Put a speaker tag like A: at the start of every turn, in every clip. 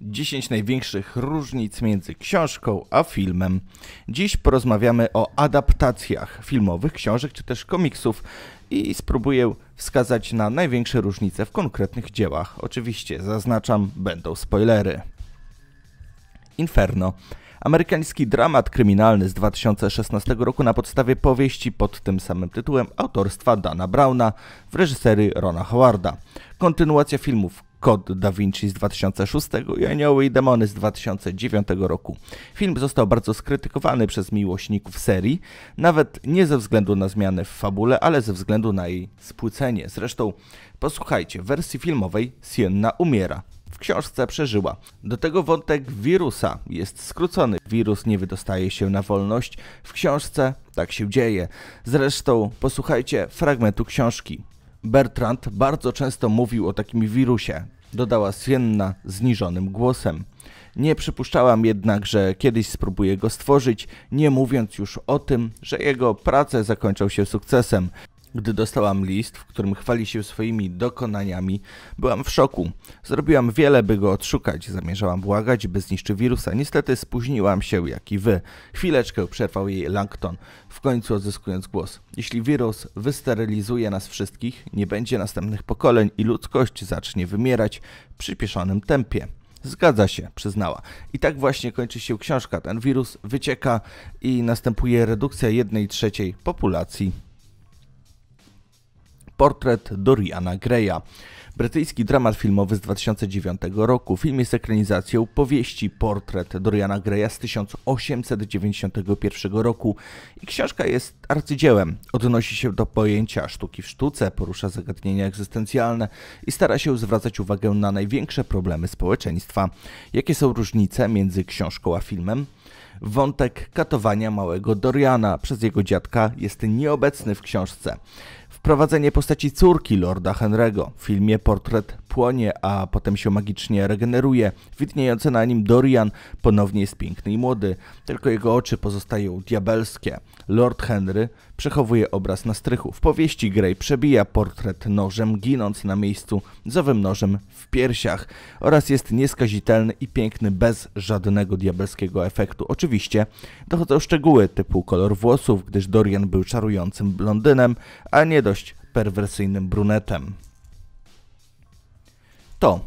A: 10 największych różnic między książką a filmem. Dziś porozmawiamy o adaptacjach filmowych, książek czy też komiksów i spróbuję wskazać na największe różnice w konkretnych dziełach. Oczywiście, zaznaczam, będą spoilery. Inferno. Amerykański dramat kryminalny z 2016 roku na podstawie powieści pod tym samym tytułem autorstwa Dana Browna w reżyserii Rona Howarda. Kontynuacja filmów Kod Da Vinci z 2006 i Anioły i Demony z 2009 roku. Film został bardzo skrytykowany przez miłośników serii, nawet nie ze względu na zmiany w fabule, ale ze względu na jej spłycenie. Zresztą posłuchajcie, w wersji filmowej Sienna umiera. W książce przeżyła. Do tego wątek wirusa jest skrócony. Wirus nie wydostaje się na wolność. W książce tak się dzieje. Zresztą posłuchajcie fragmentu książki. Bertrand bardzo często mówił o takim wirusie, dodała Sienna zniżonym głosem. Nie przypuszczałam jednak, że kiedyś spróbuję go stworzyć, nie mówiąc już o tym, że jego prace zakończą się sukcesem. Gdy dostałam list, w którym chwali się swoimi dokonaniami, byłam w szoku. Zrobiłam wiele, by go odszukać. Zamierzałam błagać, by zniszczył wirusa. Niestety spóźniłam się, jak i wy. Chwileczkę przerwał jej Langton, w końcu odzyskując głos. Jeśli wirus wysterylizuje nas wszystkich, nie będzie następnych pokoleń i ludzkość zacznie wymierać w przyspieszonym tempie. Zgadza się, przyznała. I tak właśnie kończy się książka. Ten wirus wycieka i następuje redukcja jednej trzeciej populacji. Portret Doriana Greya. Brytyjski dramat filmowy z 2009 roku. Film jest ekranizacją powieści Portret Doriana Greya z 1891 roku i książka jest arcydziełem. Odnosi się do pojęcia sztuki w sztuce, porusza zagadnienia egzystencjalne i stara się zwracać uwagę na największe problemy społeczeństwa. Jakie są różnice między książką a filmem? Wątek katowania małego Doriana przez jego dziadka jest nieobecny w książce wprowadzenie postaci córki Lorda Henry'ego w filmie Portret płonie, a potem się magicznie regeneruje. Widniejący na nim Dorian ponownie jest piękny i młody, tylko jego oczy pozostają diabelskie. Lord Henry przechowuje obraz na strychu. W powieści Grey przebija portret nożem, ginąc na miejscu z owym nożem w piersiach oraz jest nieskazitelny i piękny bez żadnego diabelskiego efektu. Oczywiście dochodzą szczegóły typu kolor włosów, gdyż Dorian był czarującym blondynem, a nie dość perwersyjnym brunetem to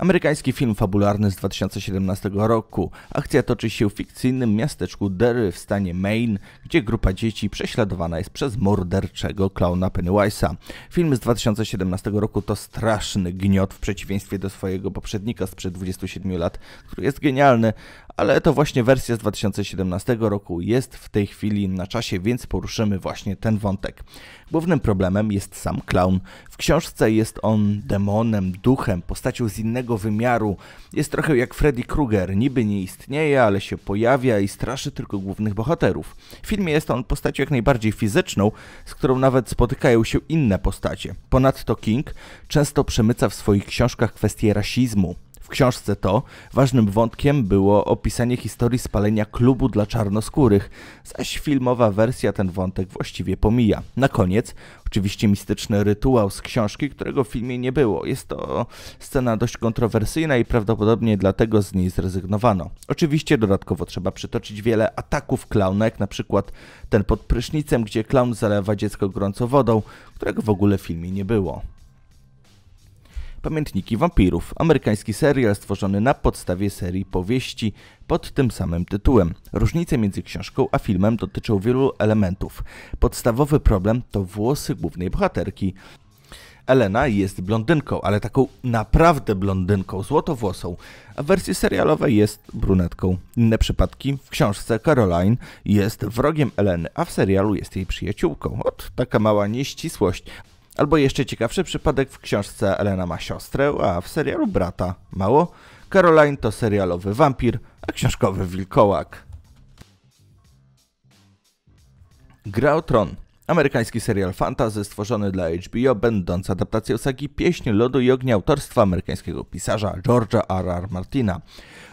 A: Amerykański film fabularny z 2017 roku. Akcja toczy się w fikcyjnym miasteczku Derry w stanie Maine, gdzie grupa dzieci prześladowana jest przez morderczego klauna Pennywise'a. Film z 2017 roku to straszny gniot w przeciwieństwie do swojego poprzednika sprzed 27 lat, który jest genialny, ale to właśnie wersja z 2017 roku jest w tej chwili na czasie, więc poruszymy właśnie ten wątek. Głównym problemem jest sam klaun. W książce jest on demonem, duchem, postacią z innego wymiaru. Jest trochę jak Freddy Krueger, niby nie istnieje, ale się pojawia i straszy tylko głównych bohaterów. W filmie jest on postacią jak najbardziej fizyczną, z którą nawet spotykają się inne postacie. Ponadto King często przemyca w swoich książkach kwestie rasizmu, książce to ważnym wątkiem było opisanie historii spalenia klubu dla czarnoskórych, zaś filmowa wersja ten wątek właściwie pomija. Na koniec, oczywiście mistyczny rytuał z książki, którego w filmie nie było. Jest to scena dość kontrowersyjna i prawdopodobnie dlatego z niej zrezygnowano. Oczywiście dodatkowo trzeba przytoczyć wiele ataków klauna, jak na przykład ten pod prysznicem, gdzie klaun zalewa dziecko gorącą wodą, którego w ogóle w filmie nie było. Pamiętniki Wampirów, amerykański serial stworzony na podstawie serii powieści pod tym samym tytułem. Różnice między książką a filmem dotyczą wielu elementów. Podstawowy problem to włosy głównej bohaterki. Elena jest blondynką, ale taką naprawdę blondynką, złotowłosą, a w wersji serialowej jest brunetką. Inne przypadki w książce Caroline jest wrogiem Eleny, a w serialu jest jej przyjaciółką. Ot, taka mała nieścisłość. Albo jeszcze ciekawszy przypadek w książce Elena ma siostrę, a w serialu brata. Mało? Caroline to serialowy wampir, a książkowy wilkołak. Gra o Tron. Amerykański serial fantasy stworzony dla HBO, będąc adaptacją sagi Pieśń Lodu i Ognia autorstwa amerykańskiego pisarza George'a R.R. Martina.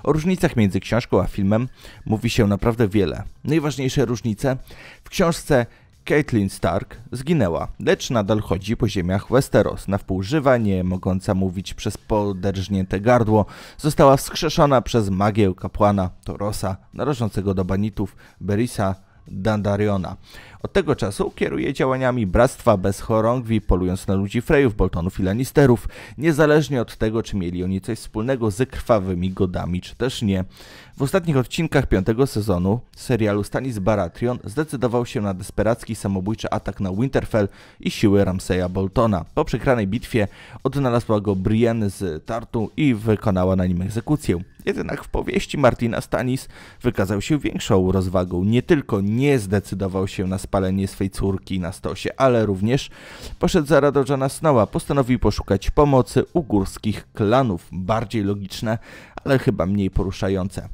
A: O różnicach między książką a filmem mówi się naprawdę wiele. Najważniejsze różnice w książce Caitlin Stark zginęła, lecz nadal chodzi po ziemiach Westeros. Na wpół żywa, nie mogąca mówić przez poderżnięte gardło, została wskrzeszona przez magię kapłana Torosa, należącego do banitów Berisa Dandariona. Od tego czasu kieruje działaniami Bractwa bez chorągwi, polując na ludzi Frejów, Boltonów i Lannisterów, niezależnie od tego, czy mieli oni coś wspólnego z krwawymi godami, czy też nie. W ostatnich odcinkach piątego sezonu serialu Stanis Baratheon zdecydował się na desperacki samobójczy atak na Winterfell i siły Ramseya Boltona. Po przegranej bitwie odnalazła go Brienne z Tartu i wykonała na nim egzekucję. Jednak w powieści Martina Stanis wykazał się większą rozwagą. Nie tylko nie zdecydował się na spalenie swej córki na stosie, ale również poszedł za rado Johna Snowa. Postanowił poszukać pomocy u górskich klanów. Bardziej logiczne, ale chyba mniej poruszające.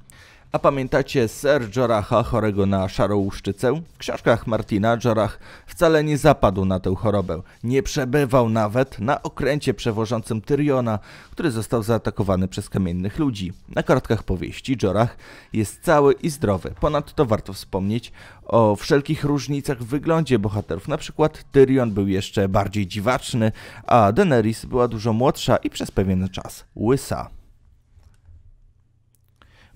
A: A pamiętacie Sir Jorah'a chorego na szarołuszczycę? W książkach Martina Jorah wcale nie zapadł na tę chorobę. Nie przebywał nawet na okręcie przewożącym Tyriona, który został zaatakowany przez kamiennych ludzi. Na kartkach powieści Jorah jest cały i zdrowy. Ponadto warto wspomnieć o wszelkich różnicach w wyglądzie bohaterów. Na przykład Tyrion był jeszcze bardziej dziwaczny, a Daenerys była dużo młodsza i przez pewien czas łysa.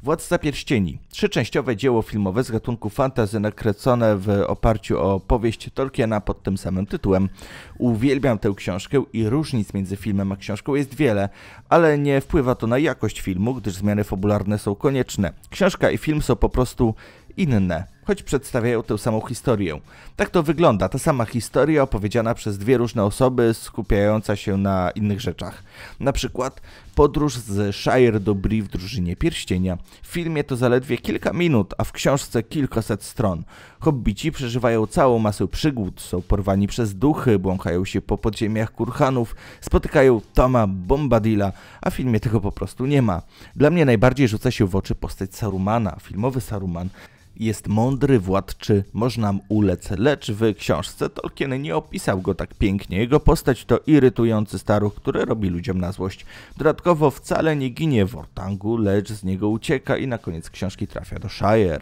A: Władca Pierścieni. Trzyczęściowe dzieło filmowe z gatunku fantasy nakrecone w oparciu o powieść Tolkiena pod tym samym tytułem. Uwielbiam tę książkę i różnic między filmem a książką jest wiele, ale nie wpływa to na jakość filmu, gdyż zmiany fabularne są konieczne. Książka i film są po prostu inne choć przedstawiają tę samą historię. Tak to wygląda, ta sama historia opowiedziana przez dwie różne osoby, skupiająca się na innych rzeczach. Na przykład podróż z Shire do Bree w drużynie pierścienia. W filmie to zaledwie kilka minut, a w książce kilkaset stron. Hobbici przeżywają całą masę przygód, są porwani przez duchy, błąkają się po podziemiach kurhanów, spotykają Toma Bombadilla, a w filmie tego po prostu nie ma. Dla mnie najbardziej rzuca się w oczy postać Sarumana, filmowy Saruman jest mądry władczy, może nam ulec, lecz w książce Tolkien nie opisał go tak pięknie. Jego postać to irytujący staruch, który robi ludziom na złość. Dodatkowo wcale nie ginie w Ortangu, lecz z niego ucieka i na koniec książki trafia do Shire.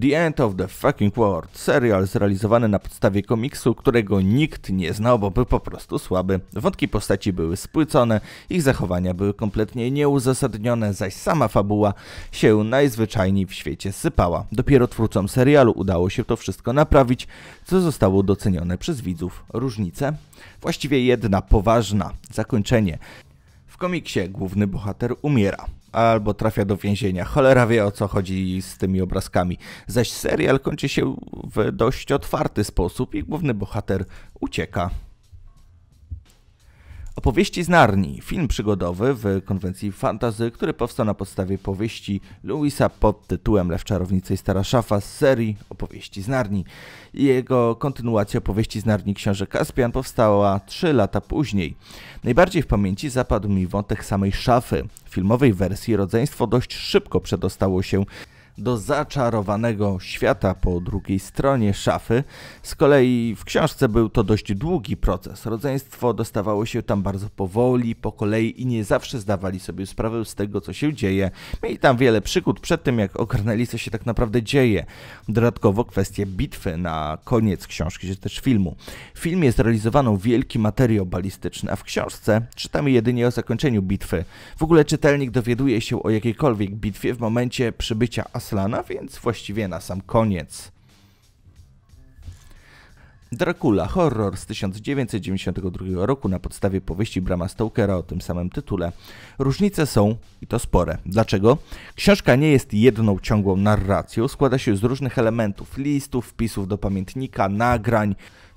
A: The End of the Fucking World, serial zrealizowany na podstawie komiksu, którego nikt nie znał, bo był po prostu słaby. Wątki postaci były spłycone, ich zachowania były kompletnie nieuzasadnione, zaś sama fabuła się najzwyczajniej w świecie sypała. Dopiero twórcom serialu udało się to wszystko naprawić, co zostało docenione przez widzów. Różnice? Właściwie jedna poważna. Zakończenie. W komiksie główny bohater umiera albo trafia do więzienia. Cholera wie o co chodzi z tymi obrazkami. Zaś serial kończy się w dość otwarty sposób i główny bohater ucieka. Opowieści z Narni, film przygodowy w konwencji fantasy, który powstał na podstawie powieści Louisa pod tytułem Lew Czarownicy i Stara Szafa z serii Opowieści z Narni. Jego kontynuacja opowieści z Narni Książę Kaspian powstała 3 lata później. Najbardziej w pamięci zapadł mi wątek samej szafy. W filmowej wersji rodzeństwo dość szybko przedostało się do zaczarowanego świata po drugiej stronie szafy. Z kolei w książce był to dość długi proces. Rodzeństwo dostawało się tam bardzo powoli, po kolei i nie zawsze zdawali sobie sprawę z tego, co się dzieje. Mieli tam wiele przykładów przed tym, jak ogarnęli, co się tak naprawdę dzieje. Dodatkowo kwestie bitwy na koniec książki, czy też filmu. W filmie zrealizowano wielki materiał balistyczny, a w książce czytamy jedynie o zakończeniu bitwy. W ogóle czytelnik dowiaduje się o jakiejkolwiek bitwie w momencie przybycia Aslana, więc właściwie na sam koniec. Dracula, horror z 1992 roku na podstawie powieści Brama Stokera o tym samym tytule. Różnice są, i to spore. Dlaczego? Książka nie jest jedną ciągłą narracją, składa się z różnych elementów, listów, wpisów do pamiętnika, nagrań,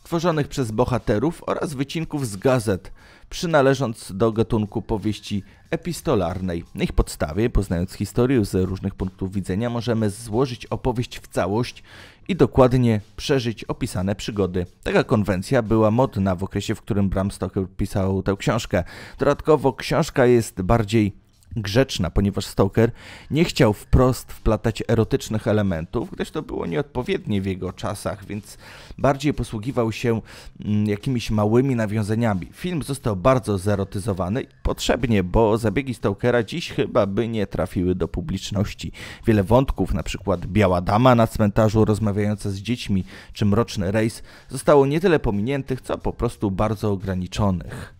A: stworzonych przez bohaterów oraz wycinków z gazet, przynależąc do gatunku powieści epistolarnej. Na ich podstawie, poznając historię z różnych punktów widzenia, możemy złożyć opowieść w całość i dokładnie przeżyć opisane przygody. Taka konwencja była modna w okresie, w którym Bram Stoker pisał tę książkę. Dodatkowo książka jest bardziej grzeczna, ponieważ Stoker nie chciał wprost wplatać erotycznych elementów, gdyż to było nieodpowiednie w jego czasach, więc bardziej posługiwał się mm, jakimiś małymi nawiązaniami. Film został bardzo zerotyzowany potrzebnie, bo zabiegi Stokera dziś chyba by nie trafiły do publiczności. Wiele wątków, na przykład biała dama na cmentarzu rozmawiająca z dziećmi, czy mroczny rejs, zostało nie tyle pominiętych, co po prostu bardzo ograniczonych.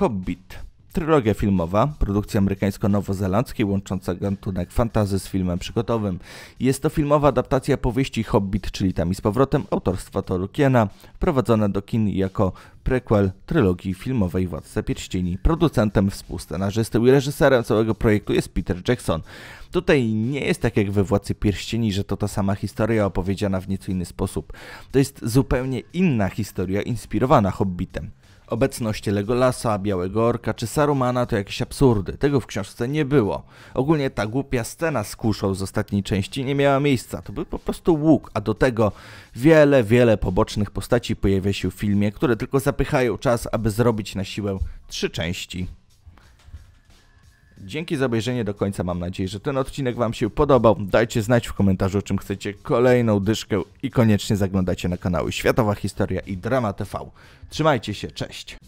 A: Hobbit. Trylogia filmowa, produkcja amerykańsko-nowozelandzkiej łącząca gatunek fantazy z filmem przygotowym. Jest to filmowa adaptacja powieści Hobbit, czyli tam i z powrotem, autorstwa Tolkiena, prowadzona do kin jako prequel trylogii filmowej Władca Pierścieni. Producentem, współscenarzystą i reżyserem całego projektu jest Peter Jackson. Tutaj nie jest tak jak we Władcy Pierścieni, że to ta sama historia opowiedziana w nieco inny sposób. To jest zupełnie inna historia inspirowana Hobbitem. Obecność Legolasa, Białego Orka czy Sarumana to jakieś absurdy. Tego w książce nie było. Ogólnie ta głupia scena z kuszą z ostatniej części nie miała miejsca. To był po prostu łuk, a do tego wiele, wiele pobocznych postaci pojawia się w filmie, które tylko zapychają czas, aby zrobić na siłę trzy części. Dzięki za obejrzenie do końca. Mam nadzieję, że ten odcinek Wam się podobał. Dajcie znać w komentarzu, czym chcecie kolejną dyszkę i koniecznie zaglądajcie na kanały Światowa Historia i Drama TV. Trzymajcie się, cześć!